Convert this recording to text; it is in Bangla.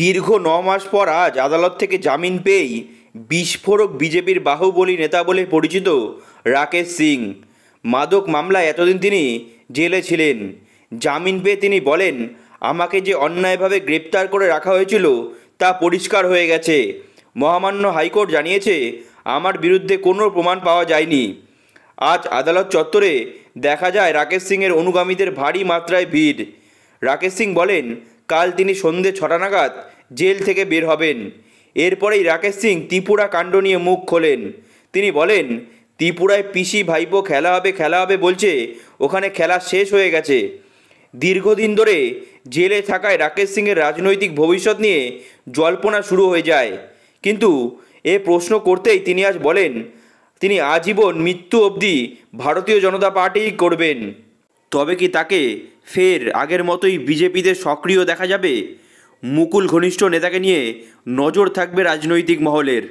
দীর্ঘ ন মাস পর আজ আদালত থেকে জামিন পেয়েই বিস্ফোরক বিজেপির বাহুবলী নেতা বলে পরিচিত রাকেশ সিং মাদক মামলায় এতদিন তিনি জেলে ছিলেন জামিন পেয়ে তিনি বলেন আমাকে যে অন্যায়ভাবে গ্রেপ্তার করে রাখা হয়েছিল তা পরিষ্কার হয়ে গেছে মহামান্য হাইকোর্ট জানিয়েছে আমার বিরুদ্ধে কোনো প্রমাণ পাওয়া যায়নি আজ আদালত চত্বরে দেখা যায় রাকেশ সিংয়ের অনুগামীদের ভারী মাত্রায় ভিড় রাকেশ সিং বলেন কাল তিনি সন্ধে ছটা নাগাদ জেল থেকে বের হবেন এরপরেই রাকেশ সিং ত্রিপুরা কাণ্ড নিয়ে মুখ খোলেন তিনি বলেন ত্রিপুরায় পিসি ভাইপো খেলা হবে খেলা হবে বলছে ওখানে খেলা শেষ হয়ে গেছে দীর্ঘদিন ধরে জেলে থাকায় রাকেশ সিংয়ের রাজনৈতিক ভবিষ্যৎ নিয়ে জল্পনা শুরু হয়ে যায় কিন্তু এ প্রশ্ন করতেই তিনি আজ বলেন তিনি আজীবন মৃত্যু অবধি ভারতীয় জনতা পার্টি করবেন তবে কি তাকে ফের আগের মতোই বিজেপিতে সক্রিয় দেখা যাবে মুকুল ঘনিষ্ঠ নেতাকে নিয়ে নজর থাকবে রাজনৈতিক মহলের